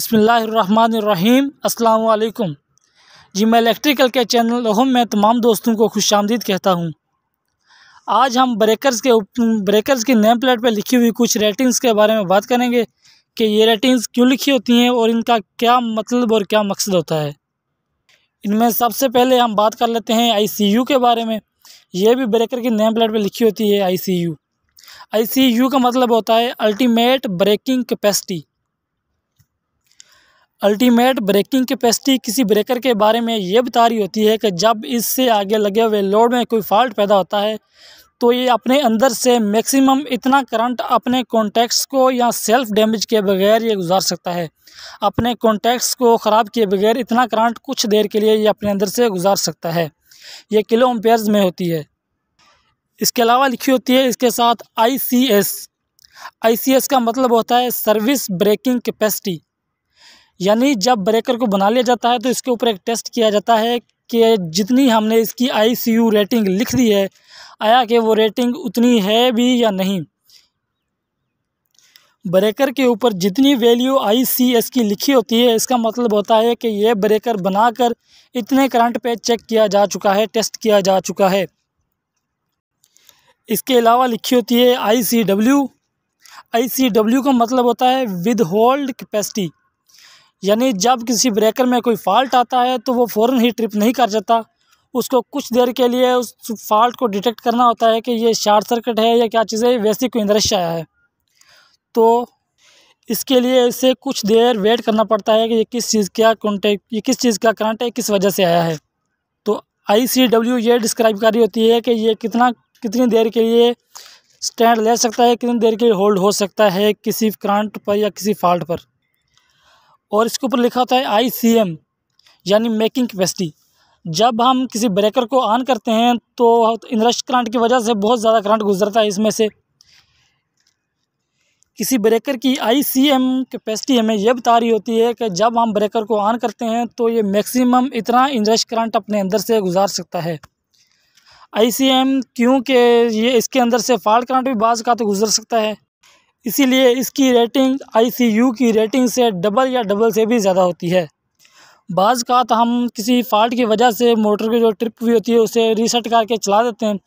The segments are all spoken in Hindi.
बसमीम् अल्लाम जी मैं इलेक्ट्रिकल के चैनल अहम में तमाम दोस्तों को खुश आमदीद कहता हूँ आज हम ब्रेकर्स के ब्रेकर्स की नेम प्लेट पर लिखी हुई कुछ रेटिंग्स के बारे में बात करेंगे कि ये रेटिंग्स क्यों लिखी होती हैं और इनका क्या मतलब और क्या मकसद होता है इनमें सबसे पहले हम बात कर लेते हैं आई के बारे में ये भी ब्रेकर की नेम प्लेट पर लिखी होती है सी आईसीयू का मतलब होता है ultimate breaking capacity ultimate breaking capacity किसी ब्रेकर के बारे में ये बता रही होती है कि जब इससे आगे लगे हुए लोड में कोई फॉल्ट पैदा होता है तो ये अपने अंदर से मैक्सिमम इतना करंट अपने कॉन्टैक्ट्स को या सेल्फ डैमेज के बगैर ये गुजार सकता है अपने कॉन्टैक्ट्स को ख़राब किए बगैर इतना करंट कुछ देर के लिए ये अपने अंदर से गुजार सकता है ये किलो एम्पेयर्स में होती है इसके अलावा लिखी होती है इसके साथ आई C S I C S का मतलब होता है सर्विस ब्रेकिंग कैपेसिटी यानी जब ब्रेकर को बना लिया जाता है तो इसके ऊपर एक टेस्ट किया जाता है कि जितनी हमने इसकी आई रेटिंग लिख दी है आया कि वो रेटिंग उतनी है भी या नहीं ब्रेकर के ऊपर जितनी वैल्यू आई सी एस की लिखी होती है इसका मतलब होता है कि ये ब्रेकर बनाकर इतने करंट पे चेक किया जा चुका है टेस्ट किया जा चुका है इसके अलावा लिखी होती है I C W I C W का मतलब होता है विद होल्ड कैपेसिटी यानी जब किसी ब्रेकर में कोई फॉल्ट आता है तो वो फ़ौर ही ट्रिप नहीं कर जाता उसको कुछ देर के लिए उस फॉल्ट को डिटेक्ट करना होता है कि ये शार्ट सर्किट है या क्या चीज़ है वैसे कोई इंदरश आया है तो इसके लिए इसे कुछ देर वेट करना पड़ता है कि ये किस चीज़ का कॉन्टेक्ट ये किस चीज़ का करंट है किस वजह से आया है तो आई सी डब्ल्यू ये डिस्क्राइब कर रही होती है कि ये कितना कितनी देर के लिए स्टैंड ले सकता है कितनी देर के लिए होल्ड हो सकता है किसी करंट पर या किसी फॉल्ट पर और इसके ऊपर लिखा होता है आई सी एम यानी मेकिंग कैपेसिटी जब हम किसी ब्रेकर को ऑन करते हैं तो इंडस्ट करंट की वजह से बहुत ज़्यादा करंट गुजरता है इसमें से किसी ब्रेकर की आई सी एम कैपेसिटी हमें यह बता रही होती है कि जब हम ब्रेकर को ऑन करते हैं तो ये मैक्सिमम इतना इंडस्ट करंट अपने अंदर से गुजार सकता है आई सी एम क्योंकि ये इसके अंदर से फॉल्ट करंट भी बाज़ का तो गुजर सकता है इसीलिए इसकी रेटिंग आईसीयू की रेटिंग से डबल या डबल से भी ज़्यादा होती है बाज़ का तो हम किसी फॉल्ट की वजह से मोटर की जो ट्रिप भी होती है उसे रीसेट करके चला देते हैं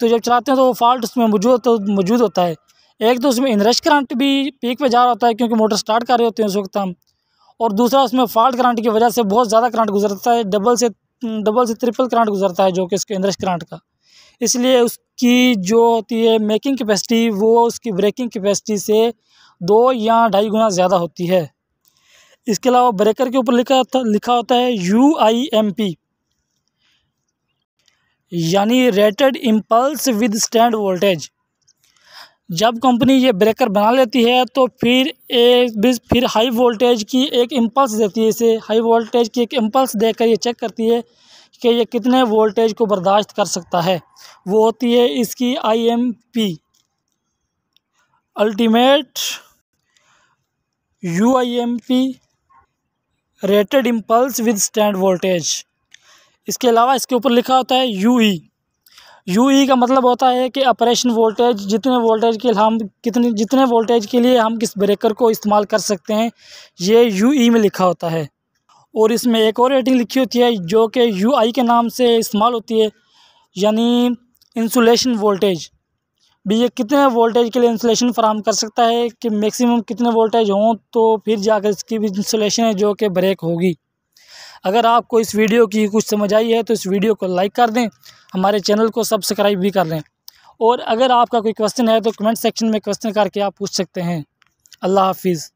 तो जब चलाते हैं तो वो फॉल्ट उसमें मौजूद तो मौजूद होता है एक तो उसमें इनरश करंट भी पीक पे जा रहा होता है क्योंकि मोटर स्टार्ट कर रहे होते हैं उस वक्त हम और दूसरा उसमें फॉल्ट करंट की वजह से बहुत ज़्यादा करंट गुजरता है डबल से डबल से ट्रिपल करंट गुजरता है जो कि इसके इंद्रश करंट का इसलिए उसकी जो होती है मेकिंग कैपेसिटी वो उसकी ब्रेकिंग कैपेसिटी से दो या ढाई गुना ज़्यादा होती है इसके अलावा ब्रेकर के ऊपर लिखा होता लिखा होता है यू आई एम पी यानी rated impulse withstand voltage जब कंपनी ये ब्रेकर बना लेती है तो फिर एक फिर हाई वोल्टेज की एक इम्पल्स देती है इसे हाई वोल्टेज की एक इम्पल्स देकर ये चेक करती है कि ये कितने वोल्टेज को बर्दाश्त कर सकता है वो होती है इसकी I M P ultimate U I M P rated impulse withstand voltage इसके अलावा इसके ऊपर लिखा होता है यू ई यू ई का मतलब होता है कि ऑपरेशन वोल्टेज जितने वोल्टेज के हम कितने जितने वोल्टेज के लिए हम किस ब्रेकर को इस्तेमाल कर सकते हैं ये यू ई e में लिखा होता है और इसमें एक और रेटिंग लिखी होती है जो कि यू आई के नाम से इस्तेमाल होती है यानी इंसुलेशन वोल्टेज भी ये कितने वोल्टेज के लिए इंसुलेशन फ्राहम कर सकता है कि मैक्सिमम कितने वोल्टेज हों तो फिर जाकर इसकी भी इंसुलेशन है जो कि ब्रेक होगी अगर आपको इस वीडियो की कुछ समझ आई है तो इस वीडियो को लाइक कर दें हमारे चैनल को सब्सक्राइब भी कर लें और अगर आपका कोई क्वेश्चन है तो कमेंट सेक्शन में क्वेश्चन करके आप पूछ सकते हैं अल्लाह हाफिज़